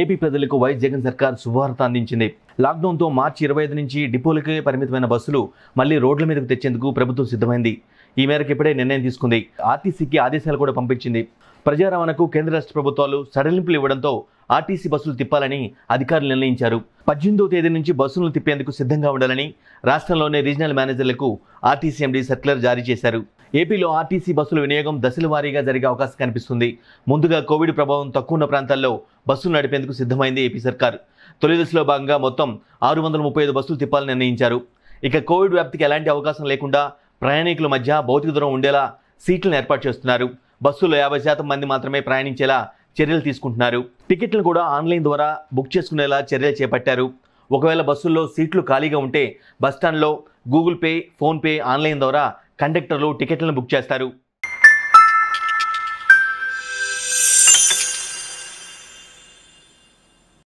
AP ప్రజలకు YS Jagan సర్కార్ శుభవార్త అందించింది లాక్డౌన్తో మార్చి ఇరవై ఐదు నుంచి డిపోలకే పరిమితమైన బస్సులు మళ్లీ రోడ్ల మీదకు తెచ్చేందుకు ప్రభుత్వం సిద్ధమైంది ఈ మేరకు ఇప్పుడే నిర్ణయం తీసుకుంది ఆర్టీసీకి ఆదేశాలు కూడా పంపించింది ప్రజా రవాణాకు కేంద్ర రాష్ట్ర ప్రభుత్వాలు సడలింపులు ఇవ్వడంతో ఆర్టీసీ బస్సులు తిప్పాలని అధికారులు నిర్ణయించారు పద్దెనిమిదో తేదీ నుంచి బస్సులను తిప్పేందుకు సిద్ధంగా ఉండాలని రాష్ట్రంలోని రీజనల్ మేనేజర్లకు ఆర్టీసీ ఎండీ సర్క్యులర్ జారీ చేశారు ఏపీలో ఆర్టీసీ బస్సుల వినియోగం దశల వారీగా జరిగే అవకాశం కనిపిస్తుంది ముందుగా కోవిడ్ ప్రభావం తక్కువ ఉన్న ప్రాంతాల్లో బస్సులు నడిపేందుకు సిద్ధమైంది ఏపీ సర్కార్ తొలి దశలో భాగంగా మొత్తం ఆరు వందల ముప్పై ఐదు బస్సులు తిప్పాలని నిర్ణయించారు ఇక కోవిడ్ వ్యాప్తికి ఎలాంటి అవకాశం లేకుండా ప్రయాణికుల మధ్య భౌతిక దూరం ఉండేలా సీట్లను ఏర్పాటు చేస్తున్నారు బస్సులో యాభై శాతం మంది మాత్రమే ప్రయాణించేలా చర్యలు తీసుకుంటున్నారు టికెట్లను కూడా ఆన్లైన్ ద్వారా బుక్ చేసుకునేలా చర్యలు చేపట్టారు ఒకవేళ బస్సుల్లో సీట్లు ఖాళీగా ఉంటే బస్టాండ్లో గూగుల్ పే ఫోన్పే ఆన్లైన్ ద్వారా కండక్టర్లు టికెట్లను బుక్ చేస్తారు